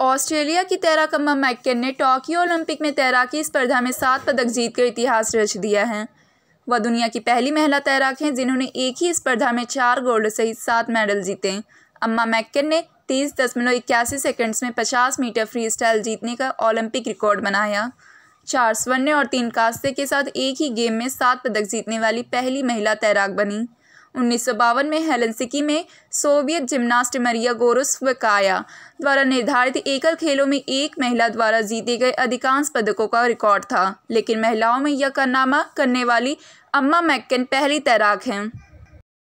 Australia की तैराकम्मा मैकेन ने Tokyo Olympic में तैराकी स्पर्धा में सात पदक जीतकर इतिहास रच दिया है वह दुनिया की पहली महिला तैराक हैं जिन्होंने एक ही स्पर्धा में चार गोल्ड सहित सात मेडल जीते अम्मा मैकन ने तीस दशमलव इक्यासी सेकेंड्स में पचास मीटर फ्री स्टाइल जीतने का ओलंपिक रिकॉर्ड बनाया चार स्वर्ण और तीन कांस्य के साथ एक ही गेम में सात पदक जीतने वाली पहली महिला तैराक बनी उन्नीस में हेलनसिकी में सोवियत जिम्नास्ट मरिया गोरुस्वकाया द्वारा निर्धारित एकल खेलों में एक महिला द्वारा जीते गए अधिकांश पदकों का रिकॉर्ड था लेकिन महिलाओं में यह कारनामा करने वाली अम्मा मैकन पहली तैराक हैं